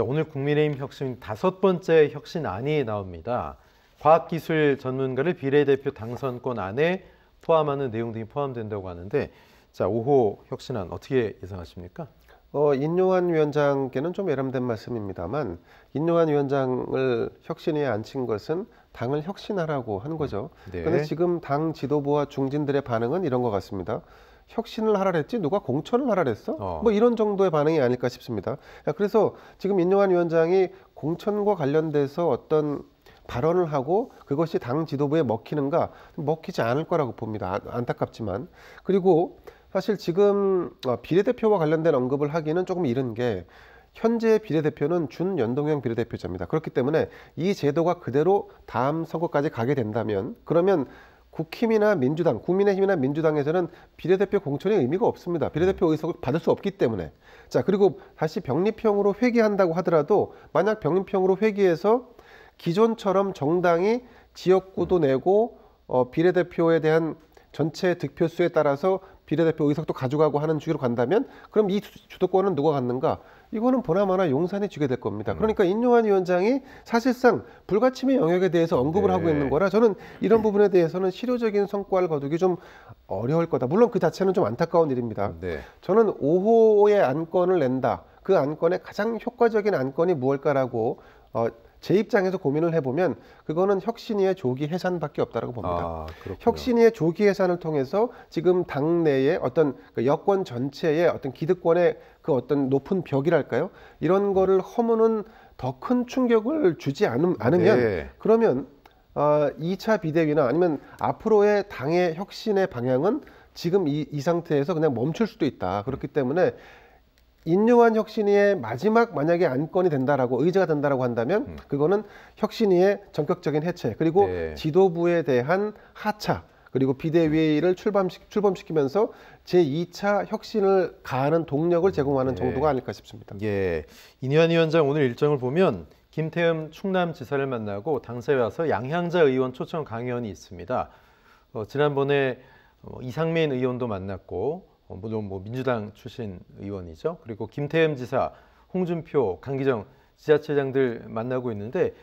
자, 오늘 국민의힘 혁신 다섯 번째 혁신안이 나옵니다. 과학기술 전문가를 비례대표 당선권 안에 포함하는 내용 등이 포함된다고 하는데 자, 5호 혁신안 어떻게 예상하십니까? 어, 인용환 위원장께는 좀 예람된 말씀입니다만 인용환 위원장을 혁신에 앉힌 것은 당을 혁신하라고 한 거죠. 네. 그런데 지금 당 지도부와 중진들의 반응은 이런 것 같습니다. 혁신을 하라 그랬지 누가 공천을 하라 그랬어? 어. 뭐 이런 정도의 반응이 아닐까 싶습니다. 그래서 지금 인용한 위원장이 공천과 관련돼서 어떤 발언을 하고 그것이 당 지도부에 먹히는가 먹히지 않을 거라고 봅니다. 아, 안타깝지만 그리고 사실 지금 어, 비례대표와 관련된 언급을 하기는 조금 이른 게 현재 비례대표는 준연동형 비례대표자입니다 그렇기 때문에 이 제도가 그대로 다음 선거까지 가게 된다면 그러면 국힘이나 민주당, 국민의힘이나 민주당에서는 비례대표 공천의 의미가 없습니다. 비례대표 음. 의석을 받을 수 없기 때문에. 자, 그리고 다시 병립형으로 회귀한다고 하더라도 만약 병립형으로 회귀해서 기존처럼 정당이 지역구도 음. 내고 어, 비례대표에 대한 전체 득표수에 따라서 비례대표 의석도 가져가고 하는 주기로 간다면 그럼 이 주도권은 누가 갖는가? 이거는 보나마나 용산이 주게될 겁니다. 음. 그러니까 인용한 위원장이 사실상 불가침의 영역에 대해서 언급을 네. 하고 있는 거라 저는 이런 부분에 대해서는 실효적인 성과를 거두기 좀 어려울 거다. 물론 그 자체는 좀 안타까운 일입니다. 네. 저는 5호의 안건을 낸다. 그 안건의 가장 효과적인 안건이 무엇일까라고 어, 제 입장에서 고민을 해보면 그거는 혁신위의 조기 해산밖에 없다라고 봅니다. 아, 혁신위의 조기 해산을 통해서 지금 당내의 어떤 그 여권 전체의 어떤 기득권의 그 어떤 높은 벽이랄까요? 이런 거를 허무는 더 큰 충격을 주지 않음, 않으면 네. 그러면 어, 2차 비대위나 아니면 앞으로의 당의 혁신의 방향은 지금 이, 이 상태에서 그냥 멈출 수도 있다. 그렇기 때문에 인류한 혁신위의 마지막 만약에 안건이 된다라고 의제가 된다라고 한다면 음. 그거는 혁신위의 전격적인 해체 그리고 네. 지도부에 대한 하차 그리고 비대위를 출범식, 출범시키면서 제2차 혁신을 가하는 동력을 제공하는 음, 네. 정도가 아닐까 싶습니다. 예. 이니환 위원장 오늘 일정을 보면 김태흠 충남지사를 만나고 당사에 와서 양향자 의원 초청 강연이 있습니다. 어, 지난번에 어, 이상민 의원도 만났고 물론 어, 뭐 민주당 출신 의원이죠. 그리고 김태흠 지사, 홍준표, 강기정 지자체장들 만나고 있는데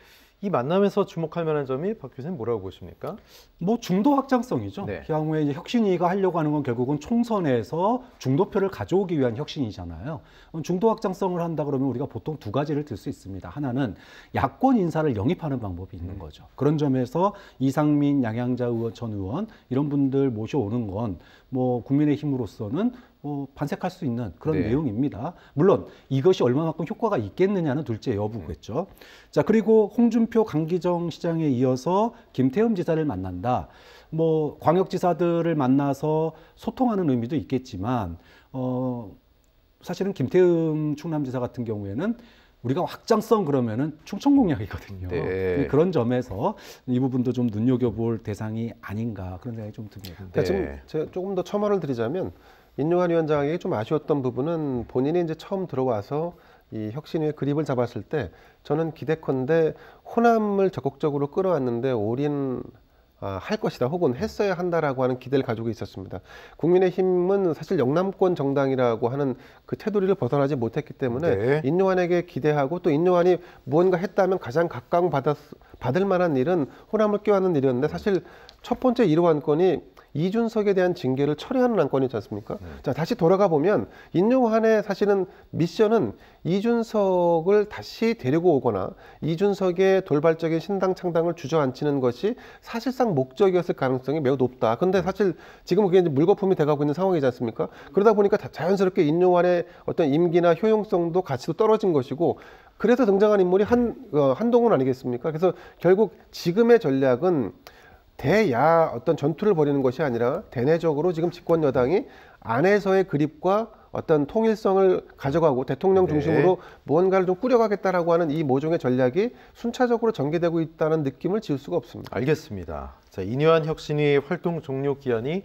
이 만남에서 주목할 만한 점이 박 교수님 뭐라고 보십니까? 뭐 중도 확장성이죠. 네. 그 향후에 이제 혁신위가 하려고 하는 건 결국은 총선에서 중도표를 가져오기 위한 혁신이잖아요. 중도 확장성을 한다 그러면 우리가 보통 두 가지를 들 수 있습니다. 하나는 야권 인사를 영입하는 방법이 있는 음. 거죠. 그런 점에서 이상민, 양양자 의원, 전 의원 이런 분들 모셔오는 건 뭐 국민의힘으로서는 어, 반색할 수 있는 그런 네. 내용입니다. 물론 이것이 얼마만큼 효과가 있겠느냐는 둘째 여부겠죠. 음. 자 그리고 홍준표 강기정 시장에 이어서 김태흠 지사를 만난다. 뭐 광역지사들을 만나서 소통하는 의미도 있겠지만 어, 사실은 김태흠 충남지사 같은 경우에는 우리가 확장성 그러면은 충청 공약이거든요. 네. 네. 그런 점에서 이 부분도 좀 눈여겨볼 대상이 아닌가 그런 생각이 좀 듭니다. 네. 그러니까 지금 제가 조금 더 첨언을 드리자면 인용한 위원장에게 좀 아쉬웠던 부분은 본인이 이제 처음 들어와서 이 혁신위의 그립을 잡았을 때 저는 기대컨대 호남을 적극적으로 끌어왔는데 올인 아, 할 것이다 혹은 했어야 한다라고 하는 기대를 가지고 있었습니다. 국민의힘은 사실 영남권 정당이라고 하는 그 테두리를 벗어나지 못했기 때문에 네. 인요한에게 기대하고 또 인요한이 무언가 했다면 가장 각광받았, 받을 만한 일은 호남을 껴안는 일이었는데 사실 첫 번째 이러한 건이 이준석에 대한 징계를 처리하는 안건이지 않습니까? 음. 자, 다시 돌아가 보면 인용한의 사실은 미션은 이준석을 다시 데리고 오거나 이준석의 돌발적인 신당 창당을 주저앉히는 것이 사실상 목적이었을 가능성이 매우 높다. 근데 사실 지금 그게 이제 물거품이 돼가고 있는 상황이지 않습니까? 그러다 보니까 자연스럽게 인용한의 어떤 임기나 효용성도 가치도 떨어진 것이고 그래서 등장한 인물이 한, 어, 한동훈 아니겠습니까? 그래서 결국 지금의 전략은 대야 어떤 전투를 벌이는 것이 아니라 대내적으로 지금 집권 여당이 안에서의 그립과 어떤 통일성을 가져가고 대통령 네. 중심으로 네. 무언가를 좀 꾸려가겠다라고 하는 이 모종의 전략이 순차적으로 전개되고 있다는 느낌을 지울 수가 없습니다. 알겠습니다. 자, 이뇨한 혁신이 활동 종료 기한이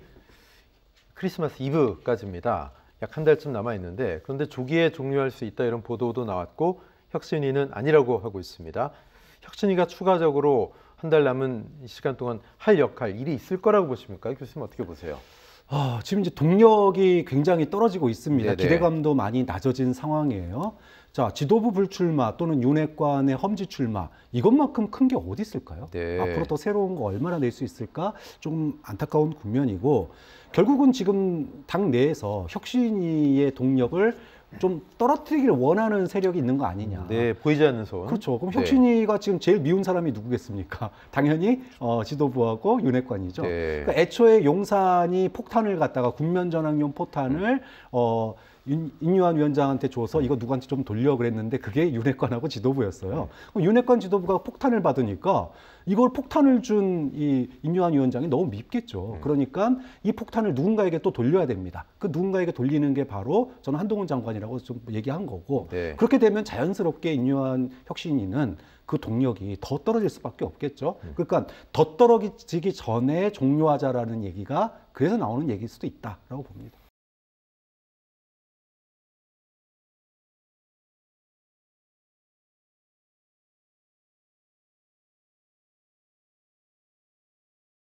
크리스마스 이브까지입니다. 약 한 달쯤 남아 있는데 그런데 조기에 종료할 수 있다 이런 보도도 나왔고 혁신이는 아니라고 하고 있습니다. 혁신이가 추가적으로 한달 남은 시간 동안 할 역할, 일이 있을 거라고 보십니까? 교수님 어떻게 보세요? 아, 지금 이제 동력이 굉장히 떨어지고 있습니다. 네네. 기대감도 많이 낮아진 상황이에요. 자, 지도부 불출마 또는 윤핵관의 험지 출마 이것만큼 큰 게 어디 있을까요? 네. 앞으로 더 새로운 거 얼마나 낼 수 있을까? 좀 안타까운 국면이고 결국은 지금 당 내에서 혁신위의 동력을 좀 떨어뜨리기를 원하는 세력이 있는 거 아니냐. 네, 보이지 않는 손. 그렇죠. 그럼 네. 혁신이가 네. 지금 제일 미운 사람이 누구겠습니까? 당연히 어, 지도부하고 윤핵관이죠. 네. 그러니까 애초에 용산이 폭탄을 갖다가 국면 전환용 폭탄을 음. 어. 윤유한 위원장한테 줘서 이거 누구한테 좀 돌려 그랬는데 그게 윤핵관하고 지도부였어요. 그럼 윤핵관 지도부가 폭탄을 받으니까 이걸 폭탄을 준이 임유한 위원장이 너무 밉겠죠. 음. 그러니까 이 폭탄을 누군가에게 또 돌려야 됩니다. 그 누군가에게 돌리는 게 바로 저는 한동훈 장관이라고 좀 얘기한 거고 네. 그렇게 되면 자연스럽게 임유한 혁신인는그 동력이 더 떨어질 수밖에 없겠죠. 음. 그러니까 더 떨어지기 전에 종료하자라는 얘기가 그래서 나오는 얘기일 수도 있다라고 봅니다.